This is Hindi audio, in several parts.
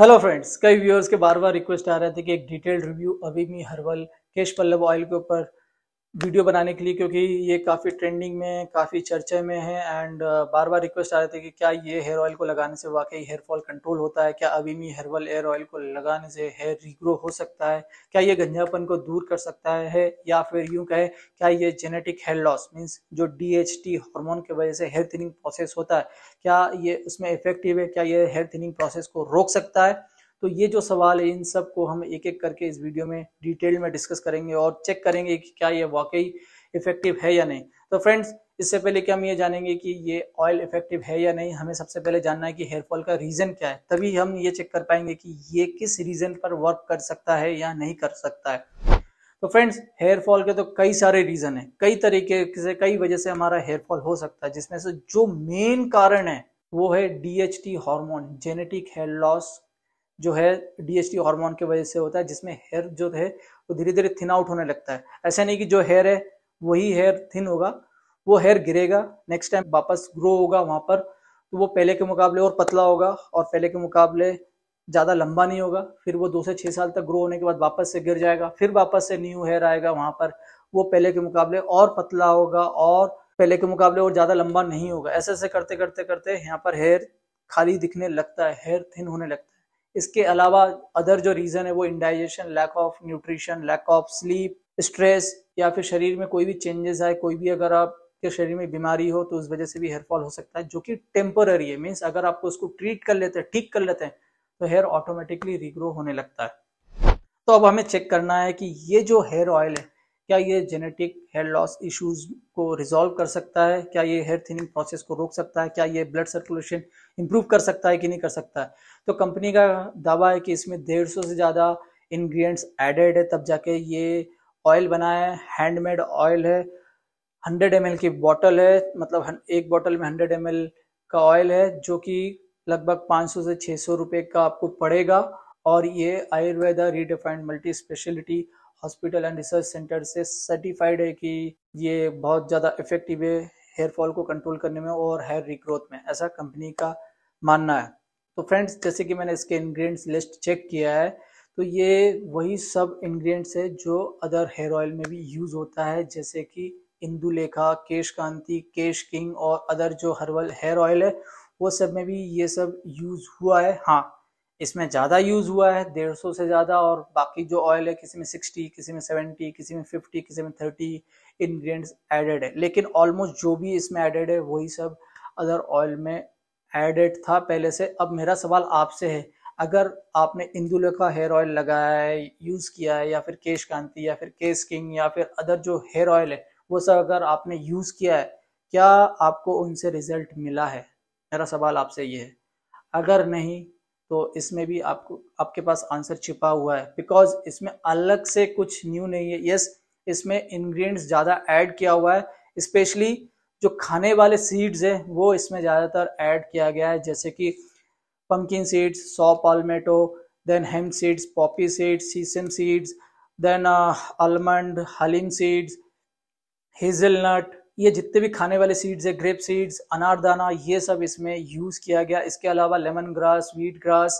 हेलो फ्रेंड्स कई व्यूअर्स के बार बार रिक्वेस्ट आ रहे थे कि एक डिटेल्ड रिव्यू अभी me herbal Kesh Pallav oil के ऊपर वीडियो बनाने के लिए क्योंकि ये काफ़ी ट्रेंडिंग में काफ़ी चर्चे में है एंड बार बार रिक्वेस्ट आ रहे थे कि क्या ये हेयर ऑयल को लगाने से वाकई हेयर फॉल कंट्रोल होता है क्या अवीमी हर्बल हेयर ऑयल को लगाने से हेयर रीग्रो हो सकता है क्या ये गंजापन को दूर कर सकता है या फिर यूँ कहे क्या ये जेनेटिक हेयर लॉस मीन्स जो डी एच टी हॉर्मोन की वजह से हेयर थिनिंग प्रोसेस होता है क्या ये उसमें इफेक्टिव है क्या ये हेयर थिनिंग प्रोसेस को रोक सकता है तो ये जो सवाल है इन सब को हम एक एक करके इस वीडियो में डिटेल में डिस्कस करेंगे और चेक करेंगे कि क्या ये वाकई इफेक्टिव है या नहीं तो फ्रेंड्स इससे पहले कि हम ये जानेंगे कि ये ऑयल इफेक्टिव है या नहीं हमें सबसे पहले जानना है कि हेयरफॉल का रीज़न क्या है तभी हम ये चेक कर पाएंगे कि ये किस रीज़न पर वर्क कर सकता है या नहीं कर सकता है तो फ्रेंड्स हेयरफॉल के तो कई सारे रीज़न हैं कई तरीके से कई वजह से हमारा हेयरफॉल हो सकता है जिसमें से जो मेन कारण है वो है D H T hormone genetic hair loss जो है टी हार्मोन की वजह से होता है जिसमें हेयर जो है वो धीरे धीरे थिन आउट होने लगता है ऐसा नहीं कि जो हेयर है वही हेयर थिन होगा वो हेयर गिरेगा नेक्स्ट टाइम वापस ग्रो होगा वहाँ पर तो वो पहले के मुकाबले और पतला होगा और पहले के मुकाबले ज़्यादा लंबा नहीं होगा फिर वो दो से छः साल तक ग्रो होने के बाद वापस से गिर जाएगा फिर वापस से न्यू हेयर आएगा वहाँ पर वो पहले के मुकाबले और पतला होगा और पहले के मुकाबले और ज़्यादा लंबा नहीं होगा ऐसे ऐसे करते करते करते यहाँ पर हेयर खाली दिखने लगता है हेयर थिन होने लगता है इसके अलावा अदर जो रीज़न है वो indigestion lack of nutrition lack of sleep stress या फिर शरीर में कोई भी चेंजेस आए कोई भी अगर आप के शरीर में बीमारी हो तो उस वजह से भी हेयर फॉल हो सकता है जो कि टेम्पररी है मीन्स अगर आपको उसको ट्रीट कर लेते हैं ठीक कर लेते हैं तो हेयर ऑटोमेटिकली रिग्रो होने लगता है तो अब हमें चेक करना है कि ये जो हेयर ऑयल है क्या ये जेनेटिक हेयर लॉस इश्यूज को रिजॉल्व कर सकता है क्या ये हेयर थिनिंग प्रोसेस को रोक सकता है क्या ये ब्लड सर्कुलेशन इंप्रूव कर सकता है कि नहीं कर सकता है तो कंपनी का दावा है कि इसमें डेढ़ सौ से ज़्यादा इन्ग्रीडियंट्स एडेड है तब जाके ये ऑयल बना है हैंडमेड ऑयल है हंड्रेड एम की बॉटल है मतलब एक बॉटल में हंड्रेड एम का ऑयल है जो कि लगभग पाँच से छः सौ का आपको पड़ेगा और ये Ayurveda redefined multi speciality hospital and research centre से सर्टिफाइड है कि ये बहुत ज़्यादा इफेक्टिव है हेयर फॉल को कंट्रोल करने में और हेयर रिक्रोथ में ऐसा कंपनी का मानना है तो फ्रेंड्स जैसे कि मैंने इसके इंग्रेडिएंट्स लिस्ट चेक किया है तो ये वही सब इंग्रेडिएंट्स है जो अदर हेयर ऑयल में भी यूज़ होता है जैसे कि इंदुलेखा केश कांति केश किंग और अदर जो हर्बल हेयर ऑयल है वो सब में भी ये सब यूज़ हुआ है हाँ इसमें ज़्यादा यूज़ हुआ है डेढ़ सौ से ज़्यादा और बाकी जो ऑयल है किसी में सिक्सटी किसी में सेवेंटी किसी में फिफ्टी किसी में थर्टी इन्ग्रीडियंट्स एडेड है लेकिन ऑलमोस्ट जो भी इसमें एडेड है वही सब अदर ऑयल में एडेड था पहले से अब मेरा सवाल आपसे है अगर आपने इंदुले का हेयर ऑयल लगाया है यूज़ किया है या फिर केश कांति या फिर केश किंग या फिर अदर जो हेयर ऑयल है वो सब अगर आपने यूज़ किया है क्या आपको उनसे रिजल्ट मिला है मेरा सवाल आपसे ये है अगर नहीं तो इसमें भी आपको आपके पास आंसर छिपा हुआ है बिकॉज इसमें अलग से कुछ न्यू नहीं है यस yes, इसमें इंग्रेडिएंट्स ज़्यादा ऐड किया हुआ है स्पेशली जो खाने वाले सीड्स हैं वो इसमें ज़्यादातर ऐड किया गया है जैसे कि pumpkin seeds saw palmetto then hemp seeds poppy seeds sesame seeds then almond halim seeds hazelnut ये जितने भी खाने वाले सीड्स है ग्रेप सीड्स अनारदाना ये सब इसमें यूज किया गया इसके अलावा lemon grass wheat grass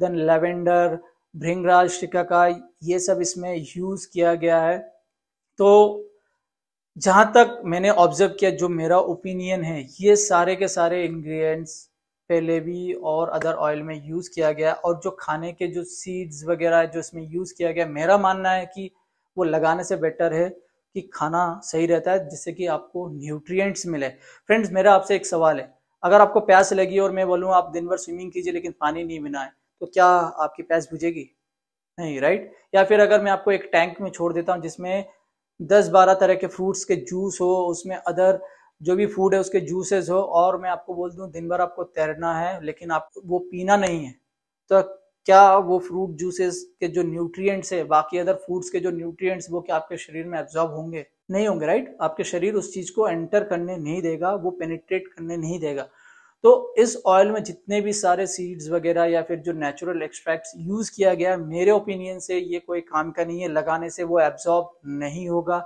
then lavender bhringraj shikakai ये सब इसमें यूज किया गया है तो जहां तक मैंने ऑब्जर्व किया जो मेरा ओपिनियन है ये सारे के सारे इंग्रेडिएंट्स पहले भी और अदर ऑयल में यूज़ किया गया और जो खाने के जो सीड्स वगैरह जो इसमें यूज़ किया गया मेरा मानना है कि वो लगाने से बेटर है कि खाना सही रहता है जिससे कि आपको न्यूट्रिएंट्स मिले फ्रेंड्स मेरा आपसे एक सवाल है अगर आपको प्यास लगी और मैं बोलूँ आप दिन भर स्विमिंग कीजिए लेकिन पानी नहीं बनाए तो क्या आपकी प्यास बुझेगी नहीं राइट या फिर अगर मैं आपको एक टैंक में छोड़ देता हूँ जिसमें दस बारह तरह के फ्रूट्स के जूस हो उसमें अदर जो भी फूड है उसके जूसेस हो और मैं आपको बोल दूं दिन भर आपको तैरना है लेकिन आप वो पीना नहीं है तो क्या वो फ्रूट जूसेस के जो न्यूट्रिएंट्स है बाकी अदर फूड्स के जो न्यूट्रिएंट्स वो क्या आपके शरीर में एब्जॉर्ब होंगे नहीं होंगे राइट आपके शरीर उस चीज को एंटर करने नहीं देगा वो पेनिट्रेट करने नहीं देगा तो इस ऑयल में जितने भी सारे सीड्स वगैरह या फिर जो नेचुरल एक्सट्रैक्ट्स यूज किया गया मेरे ओपिनियन से ये कोई काम का नहीं है लगाने से वो एब्जॉर्ब नहीं होगा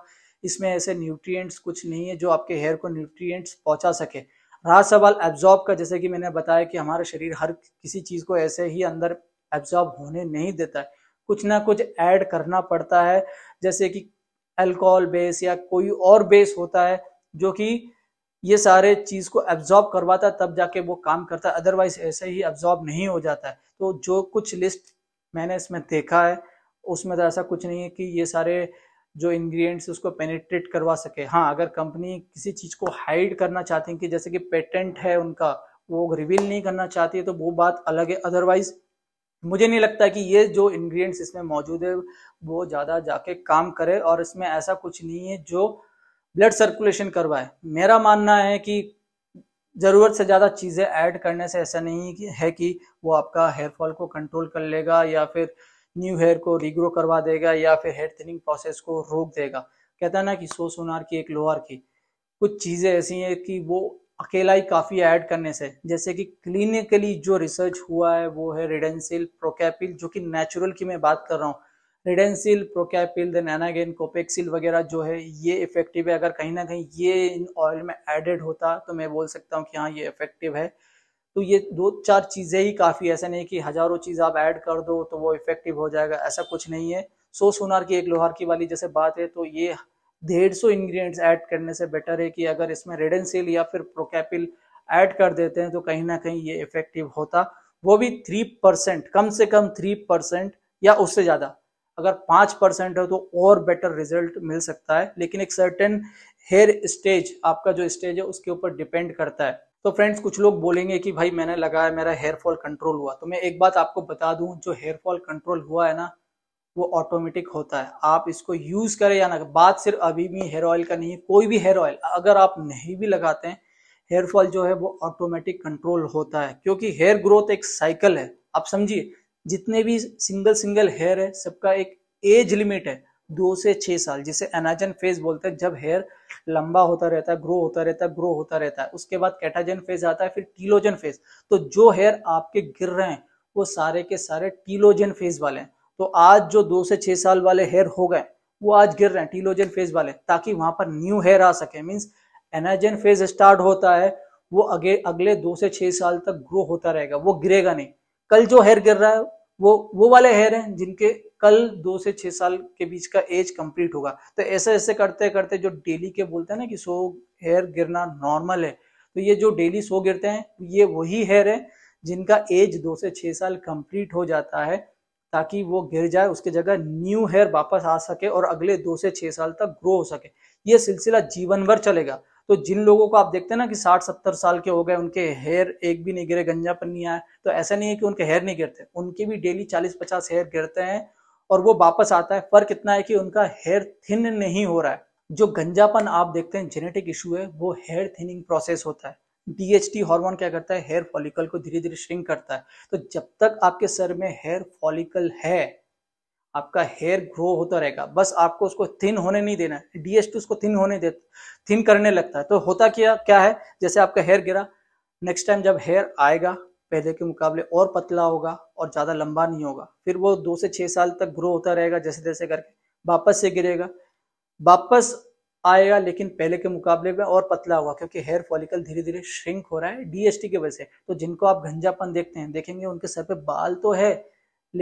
इसमें ऐसे न्यूट्रिएंट्स कुछ नहीं है जो आपके हेयर को न्यूट्रिएंट्स पहुंचा सके रहा सवाल एब्जॉर्ब का जैसे कि मैंने बताया कि हमारा शरीर हर किसी चीज़ को ऐसे ही अंदर एब्जॉर्ब होने नहीं देता है कुछ ना कुछ ऐड करना पड़ता है जैसे कि अल्कोहल बेस या कोई और बेस होता है जो कि ये सारे चीज को एब्जॉर्ब करवाता है तब जाके वो काम करता है अदरवाइज ऐसे ही एब्जॉर्ब नहीं हो जाता है तो जो कुछ लिस्ट मैंने इसमें देखा है उसमें तो ऐसा कुछ नहीं है कि ये सारे जो इंग्रेडिएंट्स उसको पेनिट्रेट करवा सके हाँ अगर कंपनी किसी चीज को हाइड करना चाहती है कि जैसे कि पेटेंट है उनका वो रिवील नहीं करना चाहती है तो वो बात अलग है अदरवाइज मुझे नहीं लगता कि ये जो इंग्रेडिएंट्स इसमें मौजूद है वो ज़्यादा जाके काम करे और इसमें ऐसा कुछ नहीं है जो ब्लड सर्कुलेशन करवाए मेरा मानना है कि ज़रूरत से ज़्यादा चीज़ें ऐड करने से ऐसा नहीं है कि वो आपका हेयर फॉल को कंट्रोल कर लेगा या फिर न्यू हेयर को रीग्रो करवा देगा या फिर हेयर थिनिंग प्रोसेस को रोक देगा कहता है ना कि सो सोनार की एक लोअर की कुछ चीज़ें ऐसी हैं कि वो अकेला ही काफ़ी ऐड करने से जैसे कि क्लिनिकली जो रिसर्च हुआ है वो है रिडेंसिल प्रोकैपिल जो कि नेचुरल की मैं बात कर रहा हूँ रिडेंसिल प्रोकैपिल देन एनागेन कोपेक्सिल वगैरह जो है ये इफेक्टिव है अगर कहीं ना कहीं ये इन ऑयल में एडेड होता तो मैं बोल सकता हूँ कि हाँ ये इफेक्टिव है तो ये दो चार चीज़ें ही काफ़ी ऐसा नहीं कि हज़ारों चीज़ आप ऐड कर दो तो वो इफेक्टिव हो जाएगा ऐसा कुछ नहीं है सो सोनार की एक लोहार की वाली जैसे बात है तो ये डेढ़ सौ इंग्रेडिएंट्स ऐड करने से बेटर है कि अगर इसमें रेडेंसिल या फिर प्रोकैपिल ऐड कर देते हैं तो कहीं ना कहीं ये इफेक्टिव होता वो भी थ्री परसेंट कम से कम थ्री परसेंट या उससे ज़्यादा अगर पाँच परसेंट है तो और बेटर रिजल्ट मिल सकता है लेकिन एक सर्टेन हेयर स्टेज आपका जो स्टेज है उसके ऊपर डिपेंड करता है तो फ्रेंड्स कुछ लोग बोलेंगे कि भाई मैंने लगाया मेरा हेयर फॉल कंट्रोल हुआ तो मैं एक बात आपको बता दूं जो हेयर फॉल कंट्रोल हुआ है ना वो ऑटोमेटिक होता है आप इसको यूज करें या ना बात सिर्फ अभी भी हेयर ऑयल का नहीं है कोई भी हेयर ऑयल अगर आप नहीं भी लगाते हैं हेयर फॉल जो है वो ऑटोमेटिक कंट्रोल होता है क्योंकि हेयर ग्रोथ एक साइकिल है आप समझिए जितने भी सिंगल सिंगल हेयर है सबका एक एज लिमिट है दो से छह साल जिसे एनाजन फेज बोलते हैं जब हेयर लंबा होता रहता है ग्रो होता रहता है ग्रो होता रहता है उसके बाद कैटाजन फेज आता है फिर टीलोजन फेज तो जो हेयर आपके गिर रहे हैं वो सारे के सारे टीलोजन फेज वाले हैं तो आज जो दो से छह साल वाले हेयर हो गए वो आज गिर रहे हैं टीलोजन फेज वाले ताकि वहां पर न्यू हेयर आ सके मीन्स एनाजन फेज स्टार्ट होता है वो अगे अगले दो से छह साल तक ग्रो होता रहेगा वो गिरेगा नहीं कल जो हेयर गिर रहा है वो वो वाले हेयर हैं जिनके कल दो से छह साल के बीच का एज कंप्लीट होगा तो ऐसे ऐसे करते करते जो डेली के बोलते हैं ना कि सो हेयर गिरना नॉर्मल है तो ये जो डेली सो गिरते हैं ये वही हेयर है जिनका एज दो से छह साल कंप्लीट हो जाता है ताकि वो गिर जाए उसके जगह न्यू हेयर वापस आ सके और अगले दो से छह साल तक ग्रो हो सके ये सिलसिला जीवन भर चलेगा तो जिन लोगों को आप देखते हैं ना कि साठ सत्तर साल के हो गए उनके हेयर एक भी नहीं गिरे गंजापन नहीं आए तो ऐसा नहीं है कि उनके हेयर नहीं गिरते उनके भी डेली चालीस पचास हेयर गिरते हैं और वो वापस आता है फर्क इतना है कि उनका हेयर थिन नहीं हो रहा है जो गंजापन आप देखते हैं जेनेटिक इशू है वो हेयर थिनिंग प्रोसेस होता है डीएचटी हार्मोन क्या करता है हेयर फॉलिकल को धीरे धीरे श्रिंक करता है तो जब तक आपके सर में हेयर फॉलिकल है आपका हेयर ग्रो होता रहेगा बस आपको उसको थिन होने नहीं देना है डीएचटी उसको थिन होने दे थिन करने लगता है तो होता क्या क्या है जैसे आपका हेयर गिरा नेक्स्ट टाइम जब हेयर आएगा पहले के मुकाबले और पतला होगा और ज़्यादा लंबा नहीं होगा फिर वो दो से छः साल तक ग्रो होता रहेगा जैसे जैसे करके वापस से गिरेगा वापस आएगा लेकिन पहले के मुकाबले में और पतला हुआ क्योंकि हेयर फॉलिकल धीरे धीरे श्रिंक हो रहा है डीएसटी की वजह से तो जिनको आप घंजापन देखते हैं देखेंगे उनके सर पे बाल तो है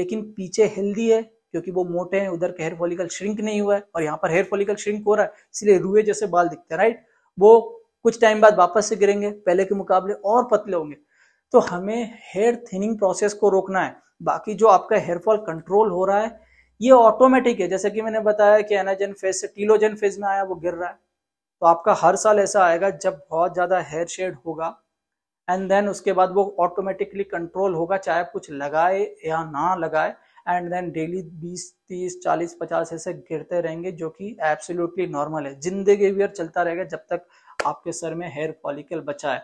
लेकिन पीछे हेल्दी है क्योंकि वो मोटे हैं उधर के हेयर फॉलिकल श्रिंक नहीं हुआ है और यहाँ पर हेयर फॉलिकल श्रिंक हो रहा है इसलिए रुए जैसे बाल दिखते हैं राइट वो कुछ टाइम बाद वापस से गिरेंगे पहले के मुकाबले और पतले होंगे तो हमें हेयर थिनिंग प्रोसेस को रोकना है बाकी जो आपका हेयर फॉल कंट्रोल हो रहा है ये ऑटोमेटिक है जैसे कि मैंने बताया कि एनाजन फेज से टीलोजन फेज में आया वो गिर रहा है तो आपका हर साल ऐसा आएगा जब बहुत ज़्यादा हेयर शेड होगा एंड देन उसके बाद वो ऑटोमेटिकली कंट्रोल होगा चाहे आप कुछ लगाए या ना लगाए एंड देन डेली 20, 30, 40, 50 ऐसे गिरते रहेंगे जो कि एब्सोल्युटली नॉर्मल है जिंदगी वियर चलता रहेगा जब तक आपके सर में हेयर फॉलिकल बचा है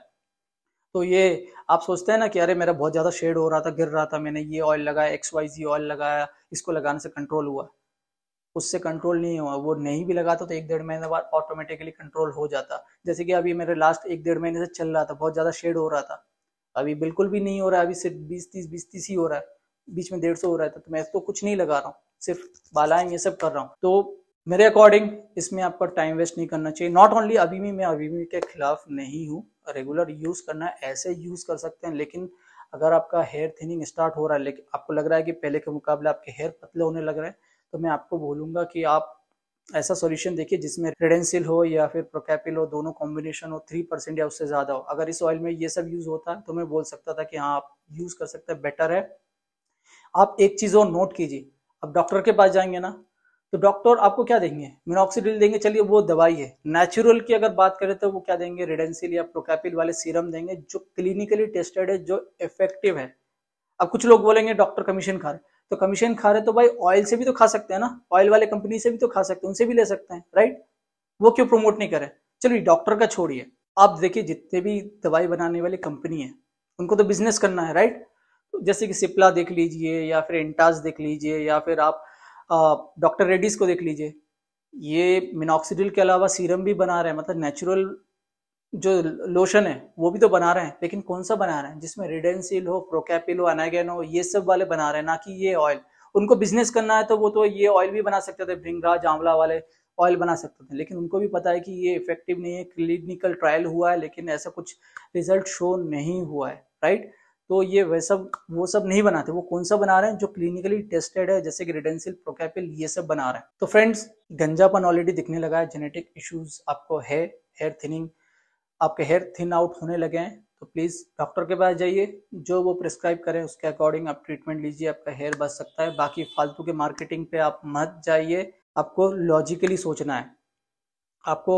तो ये आप सोचते हैं ना कि अरे मेरा बहुत ज़्यादा शेड हो रहा था गिर रहा था मैंने ये ऑयल लगाया एक्स वाई जी ऑयल लगाया इसको लगाने से कंट्रोल हुआ उससे कंट्रोल नहीं हुआ वो नहीं भी लगाता तो एक डेढ़ महीने बाद ऑटोमेटिकली कंट्रोल हो जाता जैसे कि अभी मेरे लास्ट एक डेढ़ महीने से चल रहा था बहुत ज़्यादा शेड हो रहा था अभी बिल्कुल भी नहीं हो रहा है अभी सिर्फ बीस तीस बीस तीस ही हो रहा है बीच में डेढ़ सौ हो रहा था तो मैं तो कुछ नहीं लगा रहा हूँ सिर्फ बालाएं ये सब कर रहा हूँ तो मेरे अकॉर्डिंग इसमें आपका टाइम वेस्ट नहीं करना चाहिए नॉट ओनली अभी भी मैं अभी भी के खिलाफ नहीं हूँ रेगुलर यूज करना है ऐसे यूज कर सकते हैं लेकिन अगर आपका हेयर थिनिंग स्टार्ट हो रहा है लेकिन आपको लग रहा है कि पहले के मुकाबले आपके हेयर पतले होने लग रहे हैं तो मैं आपको बोलूंगा कि आप ऐसा सॉल्यूशन देखिए जिसमें रेडेंसिल हो या फिर प्रोकैपिल हो दोनों कॉम्बिनेशन हो थ्री परसेंट या उससे ज़्यादा हो अगर इस ऑयल में ये सब यूज़ होता है तो मैं बोल सकता था कि हाँ आप यूज़ कर सकते हैं बेटर है आप एक चीज़ और नोट कीजिए आप डॉक्टर के पास जाएंगे ना तो डॉक्टर आपको क्या देंगे मिनोक्सीडिल देंगे चलिए वो दवाई है नेचुरल की अगर बात करें तो वो क्या देंगे रेडेंसिल या प्रोकैपिल वाले सीरम देंगे जो क्लिनिकली टेस्टेड है जो इफेक्टिव है अब कुछ लोग बोलेंगे डॉक्टर कमीशन खा रहे तो कमीशन खा रहे तो भाई ऑयल से भी तो खा सकते हैं ना ऑयल वाले कंपनी से भी तो खा सकते हैं उनसे भी ले सकते हैं राइट वो क्यों प्रमोट नहीं करे चलिए डॉक्टर का छोड़िए आप देखिए जितने भी दवाई बनाने वाली कंपनी है उनको तो बिजनेस करना है राइट जैसे कि सिप्ला देख लीजिए या फिर इंटास देख लीजिए या फिर आप डॉक्टर रेड्डीज को देख लीजिए ये मिनोक्सीडिल के अलावा सीरम भी बना रहे हैं मतलब नेचुरल जो लोशन है वो भी तो बना रहे हैं लेकिन कौन सा बना रहे हैं जिसमें रिडेंसिल हो प्रोकैपिल हो अनागेन हो ये सब वाले बना रहे हैं ना कि ये ऑयल उनको बिजनेस करना है तो वो तो ये ऑयल भी बना सकते थे भृंगराज आंवला वाले ऑयल बना सकते थे लेकिन उनको भी पता है कि ये इफेक्टिव नहीं है क्लिनिकल ट्रायल हुआ है लेकिन ऐसा कुछ रिजल्ट शो नहीं हुआ है राइट तो ये वैसा वो सब नहीं बनाते वो कौन सा बना रहे हैं जो क्लिनिकली टेस्टेड है जैसे कि रिडेंसिल प्रोकैपिल ये सब बना रहे हैं तो फ्रेंड्स गंजापन ऑलरेडी दिखने लगा है जेनेटिक इश्यूज आपको है हेयर थिनिंग आपके हेयर थिन आउट होने लगे हैं तो प्लीज़ डॉक्टर के पास जाइए जो वो प्रिस्क्राइब करें उसके अकॉर्डिंग आप ट्रीटमेंट लीजिए आपका हेयर बच सकता है बाकी फालतू के मार्केटिंग पे आप मत जाइए आपको लॉजिकली सोचना है आपको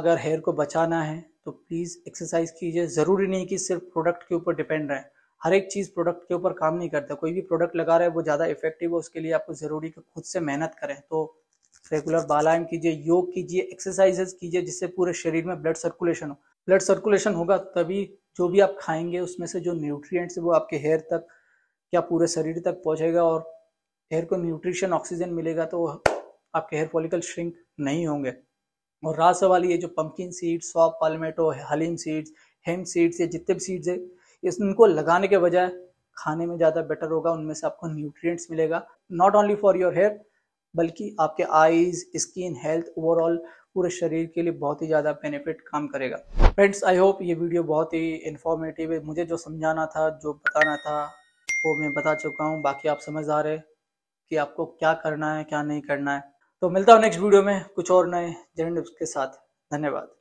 अगर हेयर को बचाना है तो प्लीज़ एक्सरसाइज कीजिए ज़रूरी नहीं कि सिर्फ प्रोडक्ट के ऊपर डिपेंड रहें हर एक चीज़ प्रोडक्ट के ऊपर काम नहीं करता कोई भी प्रोडक्ट लगा रहा है वो ज़्यादा इफेक्टिव है उसके लिए आपको ज़रूरी है खुद से मेहनत करें तो रेगुलर बालायम कीजिए योग कीजिए एक्सरसाइजेस कीजिए जिससे पूरे शरीर में ब्लड सर्कुलेशन हो ब्लड सर्कुलेशन होगा तभी जो भी आप खाएंगे उसमें से जो न्यूट्रिएंट्स वो आपके हेयर तक या पूरे शरीर तक पहुंचेगा और हेयर को न्यूट्रिशन ऑक्सीजन मिलेगा तो आपके हेयर फॉलिकल श्रिंक नहीं होंगे और रात सवाल ये जो pumpkin seeds saw palmetto halim seeds hemp seeds ये जितने भी सीड्स है इनको लगाने के बजाय खाने में ज़्यादा बेटर होगा उनमें से आपको न्यूट्रिएंट्स मिलेगा not only for your hair बल्कि आपके आईज स्किन हेल्थ ओवरऑल पूरे शरीर के लिए बहुत ही ज़्यादा बेनिफिट काम करेगा फ्रेंड्स आई होप ये वीडियो बहुत ही इन्फॉर्मेटिव है मुझे जो समझाना था जो बताना था वो मैं बता चुका हूँ बाकी आप आ रहे कि आपको क्या करना है क्या नहीं करना है तो मिलता हूँ नेक्स्ट वीडियो में कुछ और नए जेंडस के साथ धन्यवाद